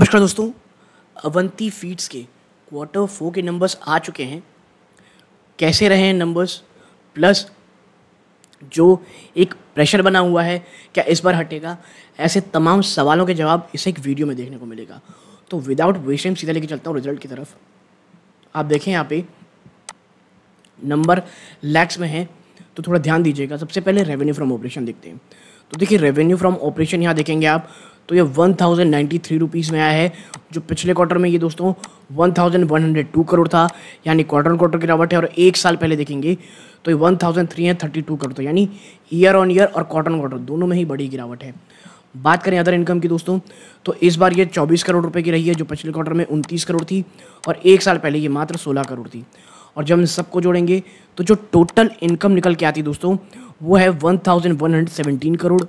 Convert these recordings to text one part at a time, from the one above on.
नमस्कार दोस्तों अवंती फीड्स के क्वार्टर फोर के नंबर्स आ चुके हैं कैसे रहे हैं नंबर्स प्लस जो एक प्रेशर बना हुआ है क्या इस बार हटेगा ऐसे तमाम सवालों के जवाब इसे एक वीडियो में देखने को मिलेगा तो विदाउट वेस्ट टाइम सीधा लेके चलता हूँ रिजल्ट की तरफ आप देखें यहाँ पे नंबर लैक्स में है तो थोड़ा ध्यान दीजिएगा सबसे पहले रेवेन्यू फ्रॉम ऑपरेशन देखते हैं तो देखिए रेवेन्यू फ्रॉम ऑपरेशन यहाँ देखेंगे आप तो ये one thousand ninety three rupees में आया है जो पिछले क्वार्टर में ये दोस्तों one thousand one hundred two crore था यानी क्वार्टर क्वार्टर गिरावट है और एक साल पहले देखेंगे तो ये वन थाउजेंड थ्री है थर्टी टू करोड़ था यानी ईयर ऑन ईयर और क्वार्टर क्वार्टर दोनों में ही बड़ी गिरावट है बात करें अदर इनकम की दोस्तों तो इस बार ये 24 करोड़ रुपए की रही है जो पिछले क्वार्टर में उनतीस करोड़ थी और एक साल पहले ये मात्र सोलह करोड़ थी और जब हम सबको जोड़ेंगे तो जो टोटल इनकम निकल के आती दोस्तों वो है 1117 करोड़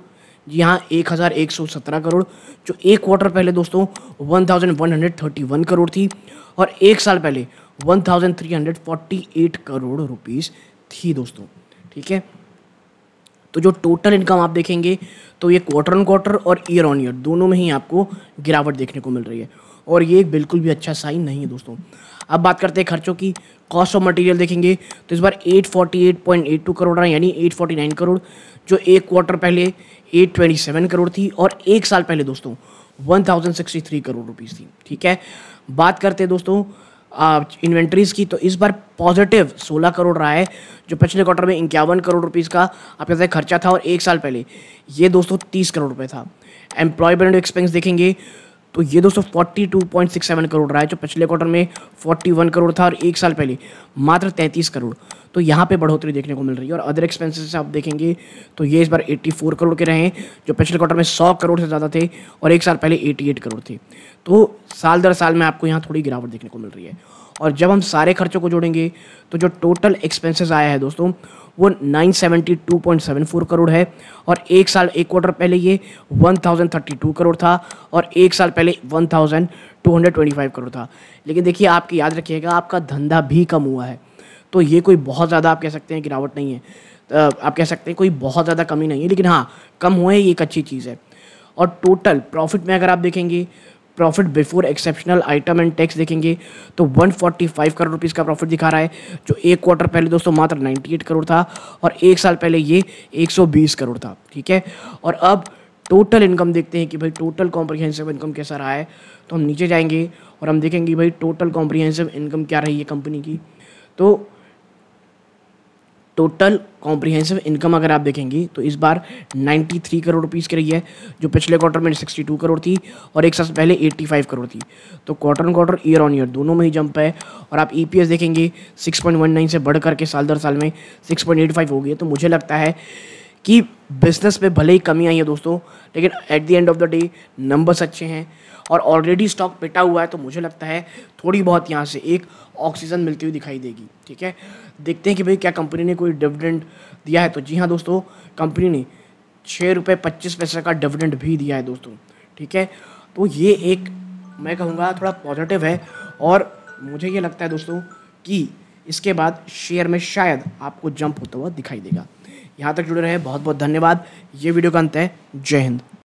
जी हाँ एक हज़ार एक सौ सत्रह करोड़ जो एक क्वार्टर पहले दोस्तों one thousand one hundred thirty one crore थी और एक साल पहले one thousand three hundred forty eight crore rupees थी दोस्तों ठीक है तो जो टोटल इनकम आप देखेंगे तो ये क्वार्टर ऑन क्वार्टर और ईयर ऑन ईयर दोनों में ही आपको गिरावट देखने को मिल रही है और ये बिल्कुल भी अच्छा साइन नहीं है दोस्तों अब बात करते हैं खर्चों की कॉस्ट ऑफ मटेरियल देखेंगे तो इस बार 848.82 करोड़ रहा यानी 849 करोड़ जो एक क्वार्टर पहले 827 करोड़ थी और एक साल पहले दोस्तों 1063 करोड़ रुपीज़ थी ठीक है बात करते हैं दोस्तों इन्वेंट्रीज़ की तो इस बार पॉजिटिव 16 करोड़ रहा है जो पिछले क्वार्टर में इक्यावन करोड़ रुपीज़ का आप कहते खर्चा था और एक साल पहले ये दोस्तों तीस करोड़ रुपये था एम्प्लॉयमेंट एक्सपेंस देखेंगे तो ये दोस्तों 42.67 करोड़ रहा है जो पिछले क्वार्टर में 41 करोड़ था और एक साल पहले मात्र 33 करोड़ तो यहाँ पे बढ़ोतरी देखने को मिल रही है और अदर एक्सपेंसेस आप देखेंगे तो ये इस बार 84 करोड़ के रहे जो पिछले क्वार्टर में 100 करोड़ से ज़्यादा थे और एक साल पहले 88 करोड़ थे तो साल दर साल में आपको यहाँ थोड़ी गिरावट देखने को मिल रही है और जब हम सारे खर्चों को जोड़ेंगे तो जो टोटल एक्सपेंसेस आया है दोस्तों वो 972.74 करोड़ है और एक साल एक क्वार्टर पहले ये 1032 करोड़ था और एक साल पहले 1225 करोड़ था लेकिन देखिए आपकी याद रखिएगा आपका धंधा भी कम हुआ है तो ये कोई बहुत ज़्यादा आप कह सकते हैं गिरावट नहीं है तो आप कह सकते हैं कोई बहुत ज़्यादा कमी नहीं है लेकिन हाँ कम हुए ये एक अच्छी चीज़ है और टोटल प्रॉफिट में अगर आप देखेंगे profit before exceptional item and tax देखेंगे तो 145 करोड़ रुपीज़ का प्रॉफिट दिखा रहा है जो एक क्वार्टर पहले दोस्तों मात्र 98 करोड़ था और एक साल पहले ये 120 करोड़ था ठीक है और अब टोटल इनकम देखते हैं कि भाई टोटल कॉम्प्रिहेंसिव इनकम कैसा रहा है तो हम नीचे जाएंगे और हम देखेंगे भाई टोटल कॉम्प्रिहेंसिव इनकम क्या रही है कंपनी की तो टोटल कॉम्प्रिहेंसिव इनकम अगर आप देखेंगी तो इस बार 93 करोड़ रुपीज़ की रही है जो पिछले क्वार्टर में 62 करोड़ थी और एक साल पहले 85 करोड़ थी तो quarter and quarter year on year दोनों में ही जंप है और आप ईपीएस e देखेंगे 6.19 से बढ़ करके साल दर साल में 6.85 हो गई है तो मुझे लगता है कि बिजनेस में भले ही कमी आई है दोस्तों लेकिन at the end of the day numbers अच्छे हैं और ऑलरेडी स्टॉक पिटा हुआ है तो मुझे लगता है थोड़ी बहुत यहाँ से एक ऑक्सीजन मिलती हुई दिखाई देगी ठीक है देखते हैं कि भाई क्या कंपनी ने कोई डिविडेंड दिया है तो जी हाँ दोस्तों कंपनी ने छः रुपये पच्चीस पैसे का डिविडेंड भी दिया है दोस्तों ठीक है तो ये एक मैं कहूँगा थोड़ा पॉजिटिव है और मुझे ये लगता है दोस्तों कि इसके बाद शेयर में शायद आपको जंप होता हुआ दिखाई देगा यहाँ तक जुड़े रहे बहुत बहुत धन्यवाद ये वीडियो का अंत है जय हिंद